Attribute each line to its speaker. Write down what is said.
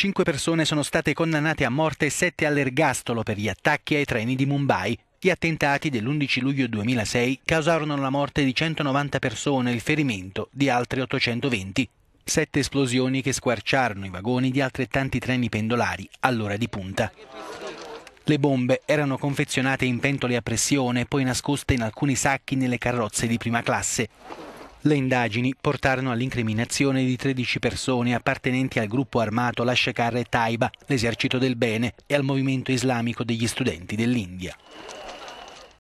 Speaker 1: Cinque persone sono state condannate a morte e sette all'ergastolo per gli attacchi ai treni di Mumbai. Gli attentati dell'11 luglio 2006 causarono la morte di 190 persone e il ferimento di altre 820. Sette esplosioni che squarciarono i vagoni di altrettanti treni pendolari all'ora di punta. Le bombe erano confezionate in pentole a pressione, e poi nascoste in alcuni sacchi nelle carrozze di prima classe. Le indagini portarono all'incriminazione di 13 persone appartenenti al gruppo armato Lashkar e Taiba, l'esercito del bene, e al movimento islamico degli studenti dell'India.